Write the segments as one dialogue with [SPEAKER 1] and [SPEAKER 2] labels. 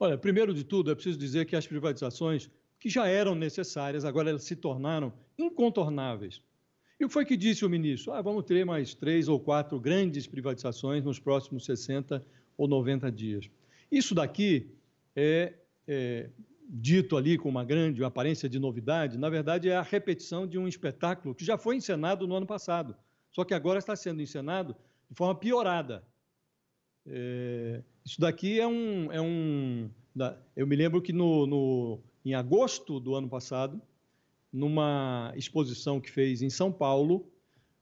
[SPEAKER 1] Olha, primeiro de tudo, é preciso dizer que as privatizações que já eram necessárias, agora elas se tornaram incontornáveis. E o que foi que disse o ministro? Ah, vamos ter mais três ou quatro grandes privatizações nos próximos 60 ou 90 dias. Isso daqui é, é dito ali com uma grande aparência de novidade, na verdade é a repetição de um espetáculo que já foi encenado no ano passado, só que agora está sendo encenado de forma piorada. É, isso daqui é um, é um. Eu me lembro que no, no, em agosto do ano passado, numa exposição que fez em São Paulo,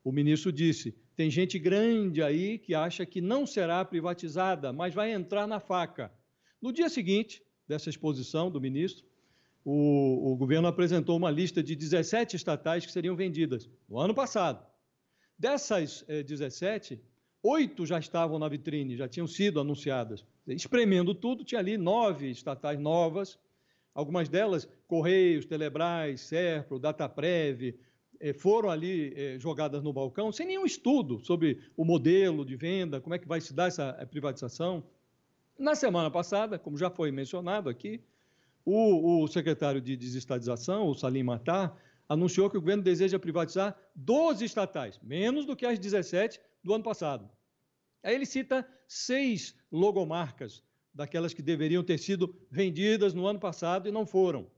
[SPEAKER 1] o ministro disse: tem gente grande aí que acha que não será privatizada, mas vai entrar na faca. No dia seguinte dessa exposição do ministro, o, o governo apresentou uma lista de 17 estatais que seriam vendidas no ano passado. Dessas eh, 17, oito já estavam na vitrine, já tinham sido anunciadas. Espremendo tudo, tinha ali nove estatais novas, algumas delas, Correios, Telebrás, Serpro, Dataprev, eh, foram ali eh, jogadas no balcão, sem nenhum estudo sobre o modelo de venda, como é que vai se dar essa eh, privatização. Na semana passada, como já foi mencionado aqui, o, o secretário de desestatização, o Salim Matar, anunciou que o governo deseja privatizar 12 estatais, menos do que as 17 do ano passado. Aí ele cita seis logomarcas, daquelas que deveriam ter sido vendidas no ano passado e não foram.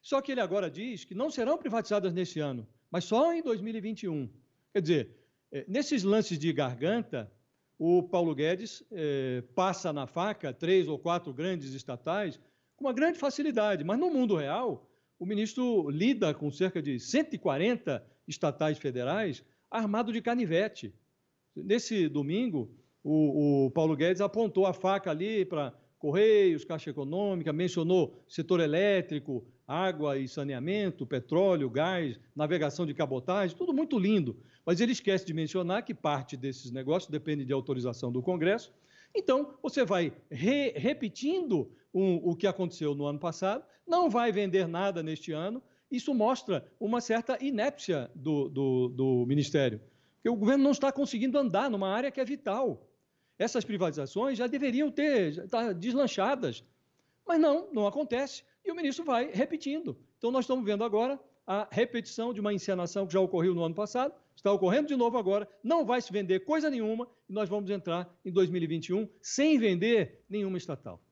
[SPEAKER 1] Só que ele agora diz que não serão privatizadas neste ano, mas só em 2021. Quer dizer, eh, nesses lances de garganta, o Paulo Guedes eh, passa na faca três ou quatro grandes estatais com uma grande facilidade, mas no mundo real o ministro lida com cerca de 140 estatais federais armado de canivete. Nesse domingo, o, o Paulo Guedes apontou a faca ali para Correios, Caixa Econômica, mencionou setor elétrico, água e saneamento, petróleo, gás, navegação de cabotagem, tudo muito lindo. Mas ele esquece de mencionar que parte desses negócios depende de autorização do Congresso então, você vai re repetindo um, o que aconteceu no ano passado, não vai vender nada neste ano. Isso mostra uma certa inépcia do, do, do Ministério. Porque o governo não está conseguindo andar numa área que é vital. Essas privatizações já deveriam ter tá deslanchadas. Mas não, não acontece. E o ministro vai repetindo. Então, nós estamos vendo agora a repetição de uma encenação que já ocorreu no ano passado, está ocorrendo de novo agora, não vai se vender coisa nenhuma e nós vamos entrar em 2021 sem vender nenhuma estatal.